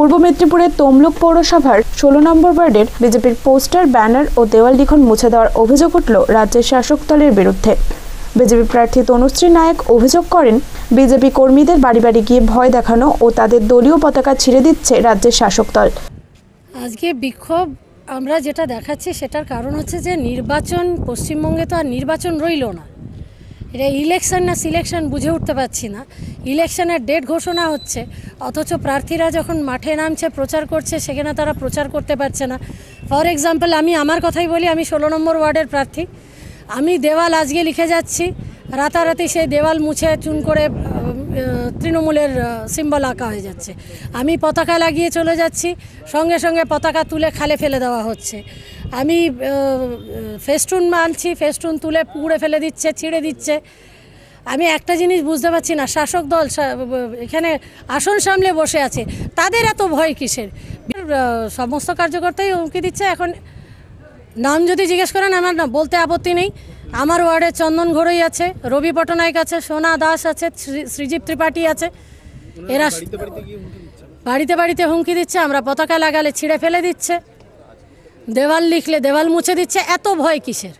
পূর্ব মেদিনীপুরের তমলুক পৌরসভার ষোলো নম্বর ওয়ার্ডের বিজেপির পোস্টার ব্যানার ও দেওয়াল লিখন মুছে দেওয়ার অভিযোগ উঠল রাজ্যের শাসক দলের বিরুদ্ধে বিজেপি প্রার্থী তনুশ্রী নায়ক অভিযোগ করেন বিজেপি কর্মীদের বাড়ি বাড়ি গিয়ে ভয় দেখানো ও তাদের দলীয় পতাকা ছিঁড়ে দিচ্ছে রাজ্যের শাসক দল আজকে বিক্ষোভ আমরা যেটা দেখাচ্ছি সেটার কারণ হচ্ছে যে নির্বাচন পশ্চিমবঙ্গে তো আর নির্বাচন রইল না এটা ইলেকশন না সিলেকশন বুঝে উঠতে পারছি না ইলেকশনের ডেট ঘোষণা হচ্ছে অথচ প্রার্থীরা যখন মাঠে নামছে প্রচার করছে সেখানে তারা প্রচার করতে পারছে না ফর এক্সাম্পল আমি আমার কথাই বলি আমি ষোলো নম্বর ওয়ার্ডের প্রার্থী আমি দেওয়াল আজকে লিখে যাচ্ছি রাতারাতি সেই দেওয়াল মুছে চুন করে তৃণমূলের সিম্বল আঁকা হয়ে যাচ্ছে আমি পতাকা লাগিয়ে চলে যাচ্ছি সঙ্গে সঙ্গে পতাকা তুলে খালে ফেলে দেওয়া হচ্ছে আমি ফেস্টুন মানছি ফেস্টুন তুলে পুড়ে ফেলে দিচ্ছে ছিঁড়ে দিচ্ছে আমি একটা জিনিস বুঝতে পারছি না শাসক দল এখানে আসন সামলে বসে আছে তাদের এত ভয় কিসের সমস্ত কার্যকর্তাই হুমকি দিচ্ছে এখন নাম যদি জিজ্ঞেস করেন আমার না বলতে আপত্তি নেই আমার ওয়ার্ডে চন্দন ঘোড়ই আছে রবি পটনায়ক আছে সোনা দাস আছে শ্রীজীব ত্রিপাঠী আছে এরা বাড়িতে বাড়িতে হুমকি দিচ্ছে আমরা পতাকা লাগালে ছিঁড়ে ফেলে দিচ্ছে দেওয়াল লিখলে দেওয়াল মুছে দিচ্ছে এত ভয় কিসের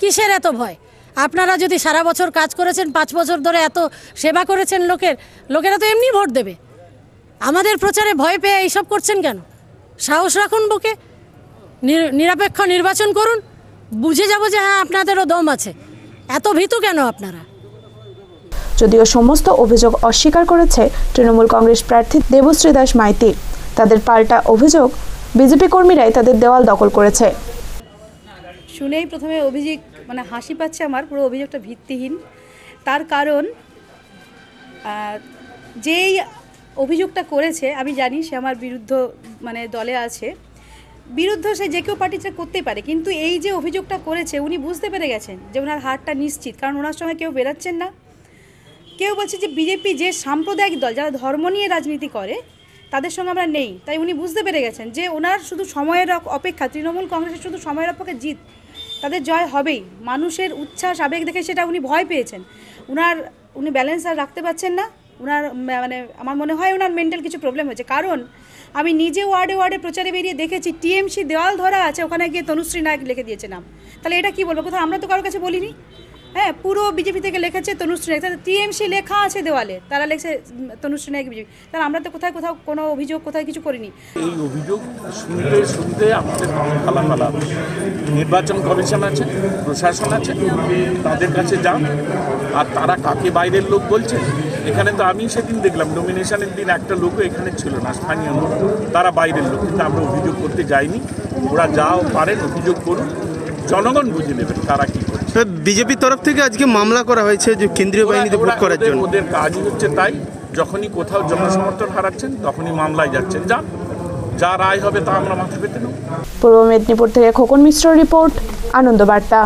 কিসের এত ভয় আপনারা যদি সারা বছর কাজ করেছেন পাঁচ বছর ধরে এত সেবা করেছেন লোকের লোকেরা তো এমনি ভোট দেবে আমাদের প্রচারে ভয় পেয়ে এইসব করছেন কেন সাহস রাখুন বুকে নিরপেক্ষ নির্বাচন করুন বুঝে যাব যে হ্যাঁ আপনাদেরও দম আছে এত ভীতু কেন আপনারা যদিও সমস্ত অভিযোগ অস্বীকার করেছে তৃণমূল কংগ্রেস প্রার্থী দেবশ্রী দাস মাইতি তাদের পাল্টা অভিযোগ বিজেপি কর্মীরাই তাদের দেওয়াল দখল করেছে শুনেই প্রথমে অভিযোগ মানে হাসি পাচ্ছে আমার পুরো অভিযোগটা ভিত্তিহীন তার কারণ যেই অভিযোগটা করেছে আমি জানি সে আমার বিরুদ্ধ মানে দলে আছে বিরুদ্ধ সে যে কেউ পার্টি করতেই পারে কিন্তু এই যে অভিযোগটা করেছে উনি বুঝতে পেরে গেছেন যে ওনার হারটা নিশ্চিত কারণ ওনার সঙ্গে কেউ বেরাচ্ছেন না কেউ বলছে যে বিজেপি যে সাম্প্রদায়িক দল যারা ধর্ম নিয়ে রাজনীতি করে তাদের সঙ্গে আমরা নেই তাই উনি বুঝতে পেরে গেছেন যে ওনার শুধু সময়ের অপেক্ষা তৃণমূল কংগ্রেসের শুধু সময়ের অপেক্ষা জিত তাদের জয় হবেই মানুষের উচ্ছ্বাস আবেগ দেখে সেটা উনি ভয় পেয়েছেন উনার উনি ব্যালেন্স আর রাখতে পারছেন না ওনার মানে আমার মনে হয় ওনার মেন্টাল কিছু প্রবলেম হয়েছে কারণ আমি নিজে ওয়ার্ডে ওয়ার্ডে প্রচারে বেরিয়ে দেখেছি টিএমসি দেওয়াল ধরা আছে ওখানে গিয়ে তনুশ্রী নায়ক লিখে দিয়েছে নাম তাহলে এটা কি বলবো কোথাও আমরা তো কারোর কাছে বলিনি হ্যাঁ পুরো বিজেপি থেকে লেখেছে তনুশ্রী নায়ক টিএমসি লেখা আছে দেওয়ালে তারা লেখছে তনুশ্রী নায়ক বিজেপি তাহলে আমরা তো কোথায় কোথাও কোনো অভিযোগ কোথায় কিছু করিনি এই অভিযোগ শুনতে শুনতে আমাদের খালামালা নির্বাচন কমিশন আছে প্রশাসন আছে তাদের কাছে যান আর তারা কাকে বাইরের লোক বলছে এখানে তো আমি সেদিন দেখলাম নমিনেশনের দিন একটা লোকও এখানে ছিল না স্থানীয় লোক তারা বাইরের লোক কিন্তু আমরা অভিযোগ করতে যাইনি ওরা যাও পারেন অভিযোগ করুন জনগণ বুঝে নেবেন তারা কী বিজেপির তরফ থেকে আজকে মামলা করা হয়েছে যে কেন্দ্রীয় বাহিনীতে ভোট করার জন্য ওদের কাজই হচ্ছে তাই যখনই কোথাও জনসমর্থন হারাচ্ছেন তখনই মামলায় যাচ্ছেন যান যা রায় হবে তা আমরা মাথা পেতে নেব পূর্ব মেদিনীপুর থেকে খোকন মিশ্র রিপোর্ট আনন্দ বার্তা